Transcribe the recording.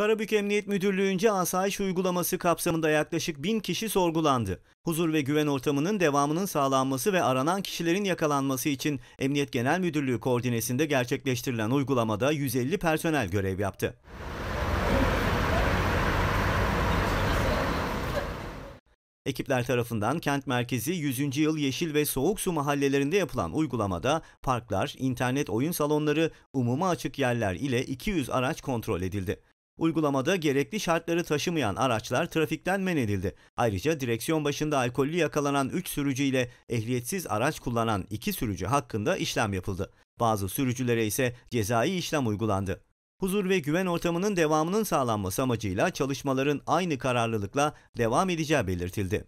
Karabük Emniyet Müdürlüğü'nce asayiş uygulaması kapsamında yaklaşık bin kişi sorgulandı. Huzur ve güven ortamının devamının sağlanması ve aranan kişilerin yakalanması için Emniyet Genel Müdürlüğü koordinesinde gerçekleştirilen uygulamada 150 personel görev yaptı. Ekipler tarafından kent merkezi 100. yıl Yeşil ve Soğuk Su mahallelerinde yapılan uygulamada parklar, internet oyun salonları, umuma açık yerler ile 200 araç kontrol edildi. Uygulamada gerekli şartları taşımayan araçlar trafikten men edildi. Ayrıca direksiyon başında alkollü yakalanan 3 sürücü ile ehliyetsiz araç kullanan 2 sürücü hakkında işlem yapıldı. Bazı sürücülere ise cezai işlem uygulandı. Huzur ve güven ortamının devamının sağlanması amacıyla çalışmaların aynı kararlılıkla devam edeceği belirtildi.